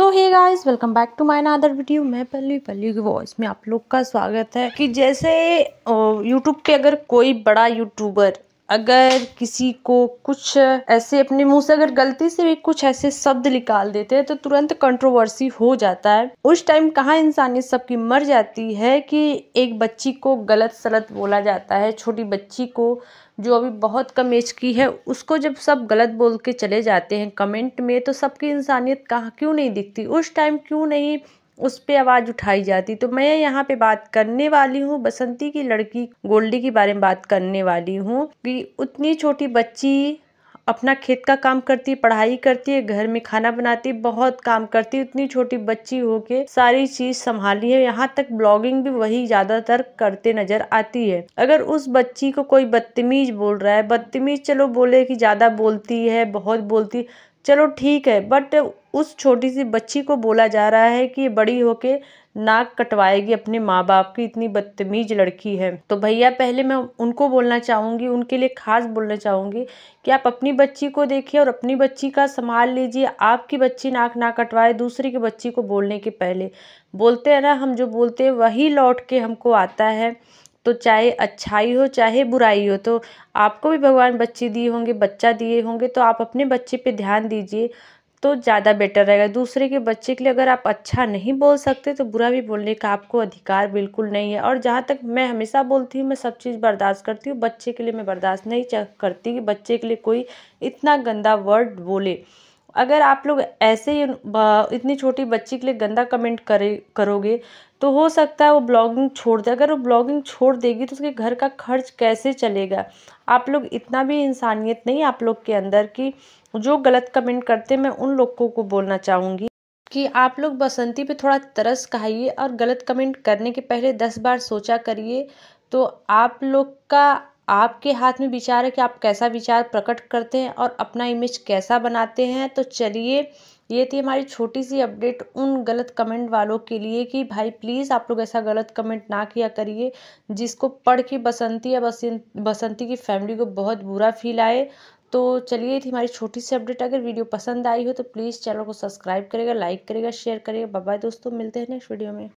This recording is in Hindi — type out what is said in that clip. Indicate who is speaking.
Speaker 1: so hey guys welcome back to my other video मैं पल्ली पल्ली की वॉइस में आप लोग का स्वागत है कि जैसे यूट्यूब पे अगर कोई बड़ा यूट्यूबर अगर किसी को कुछ ऐसे अपने मुंह से अगर गलती से भी कुछ ऐसे शब्द निकाल देते हैं तो तुरंत कंट्रोवर्सी हो जाता है उस टाइम कहाँ इंसानियत सबकी मर जाती है कि एक बच्ची को गलत सलत बोला जाता है छोटी बच्ची को जो अभी बहुत कम एज की है उसको जब सब गलत बोल के चले जाते हैं कमेंट में तो सबकी इंसानियत कहाँ क्यों नहीं दिखती उस टाइम क्यों नहीं उस पर आवाज़ उठाई जाती तो मैं यहाँ पे बात करने वाली हूँ बसंती की लड़की गोल्डी के बारे में बात करने वाली हूँ कि उतनी छोटी बच्ची अपना खेत का काम करती है पढ़ाई करती है घर में खाना बनाती है बहुत काम करती है उतनी छोटी बच्ची हो के सारी चीज संभाली है यहाँ तक ब्लॉगिंग भी वही ज्यादातर करते नजर आती है अगर उस बच्ची को कोई बदतमीज बोल रहा है बदतमीज चलो बोले कि ज्यादा बोलती है बहुत बोलती चलो ठीक है बट उस छोटी सी बच्ची को बोला जा रहा है कि बड़ी होके नाक कटवाएगी अपने माँ बाप की इतनी बदतमीज लड़की है तो भैया पहले मैं उनको बोलना चाहूँगी उनके लिए खास बोलना चाहूँगी कि आप अपनी बच्ची को देखिए और अपनी बच्ची का संभाल लीजिए आपकी बच्ची नाक ना कटवाए दूसरे की बच्ची को बोलने के पहले बोलते हैं ना हम जो बोलते हैं वही लौट के हमको आता है तो चाहे अच्छाई हो चाहे बुराई हो तो आपको भी भगवान बच्चे दिए होंगे बच्चा दिए होंगे तो आप अपने बच्चे पे ध्यान दीजिए तो ज़्यादा बेटर रहेगा दूसरे के बच्चे के लिए अगर आप अच्छा नहीं बोल सकते तो बुरा भी बोलने का आपको अधिकार बिल्कुल नहीं है और जहाँ तक मैं हमेशा बोलती हूँ मैं सब चीज़ बर्दाश्त करती हूँ बच्चे के लिए मैं बर्दाश्त नहीं करती कि बच्चे के लिए कोई इतना गंदा वर्ड बोले अगर आप लोग ऐसे ही इतनी छोटी बच्ची के लिए गंदा कमेंट करे करोगे तो हो सकता है वो ब्लॉगिंग छोड़ दे अगर वो ब्लॉगिंग छोड़ देगी तो उसके घर का खर्च कैसे चलेगा आप लोग इतना भी इंसानियत नहीं आप लोग के अंदर कि जो गलत कमेंट करते मैं उन लोगों को बोलना चाहूँगी कि आप लोग बसंती पे थोड़ा तरस खाइए और गलत कमेंट करने के पहले दस बार सोचा करिए तो आप लोग का आपके हाथ में विचार है कि आप कैसा विचार प्रकट करते हैं और अपना इमेज कैसा बनाते हैं तो चलिए ये थी हमारी छोटी सी अपडेट उन गलत कमेंट वालों के लिए कि भाई प्लीज़ आप लोग ऐसा गलत कमेंट ना किया करिए जिसको पढ़ के बसंती या बसंती की फैमिली को बहुत बुरा फील आए तो चलिए ये थी हमारी छोटी सी अपडेट अगर वीडियो पसंद आई हो तो प्लीज़ चैनल को सब्सक्राइब करेगा लाइक करेगा शेयर करेगा बाय दोस्तों मिलते हैं नेक्स्ट वीडियो में